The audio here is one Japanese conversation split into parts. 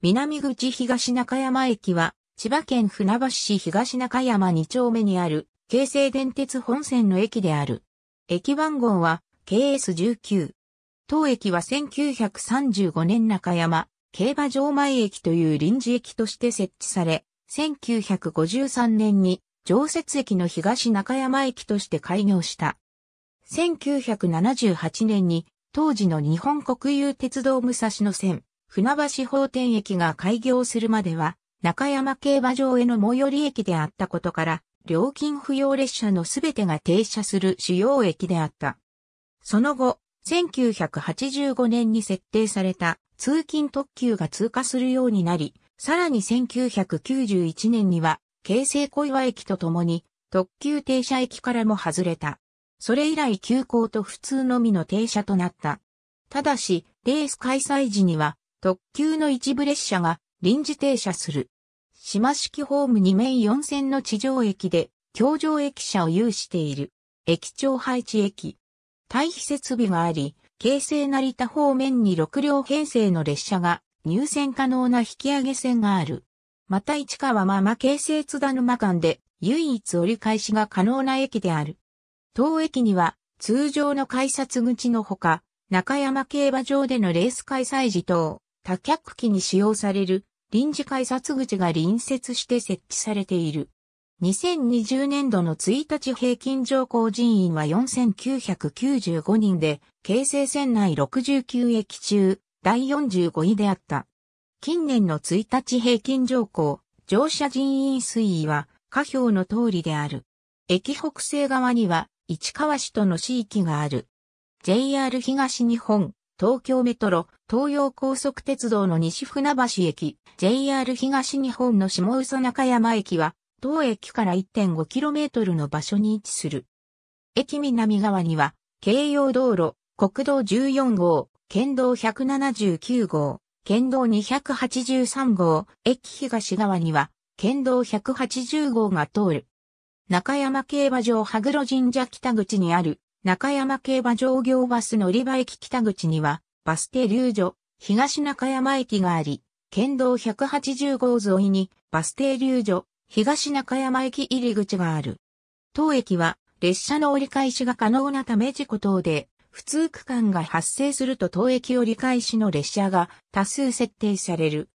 南口東中山駅は、千葉県船橋市東中山2丁目にある、京成電鉄本線の駅である。駅番号は、KS19。当駅は1935年中山、競馬場前駅という臨時駅として設置され、1953年に常設駅の東中山駅として開業した。1978年に当時の日本国有鉄道武蔵野線、船橋法典駅が開業するまでは、中山競馬場への最寄り駅であったことから、料金不要列車のすべてが停車する主要駅であった。その後、1985年に設定された通勤特急が通過するようになり、さらに1991年には、京成小岩駅とともに、特急停車駅からも外れた。それ以来急行と普通のみの停車となった。ただし、レース開催時には、特急の一部列車が臨時停車する。島式ホーム2面4線の地上駅で、橋上駅舎を有している。駅長配置駅。退避設備があり、京成成田方面に6両編成の列車が入線可能な引き上げ線がある。また市川まま京成津田沼間で唯一折り返しが可能な駅である。当駅には通常の改札口のほか、中山競馬場でのレース開催時等、多脚機に使用される臨時改札口が隣接して設置されている。2020年度の1日平均乗降人員は4995人で、京成線内69駅中、第45位であった。近年の1日平均乗降、乗車人員推移は、下表の通りである。駅北西側には、市川市との市域がある。JR 東日本、東京メトロ、東洋高速鉄道の西船橋駅、JR 東日本の下嘘中山駅は、当駅から 1.5km の場所に位置する。駅南側には、京葉道路、国道14号、県道179号、県道283号、駅東側には、県道180号が通る。中山競馬場羽黒神社北口にある中山競馬場業バス乗り場駅北口には、バス停留所、東中山駅があり、県道180号沿いに、バス停留所、東中山駅入り口がある。当駅は、列車の折り返しが可能なため事故等で、普通区間が発生すると当駅折り返しの列車が多数設定される。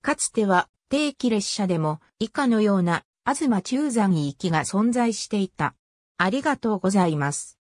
かつては定期列車でも以下のような東中山行きが存在していた。ありがとうございます。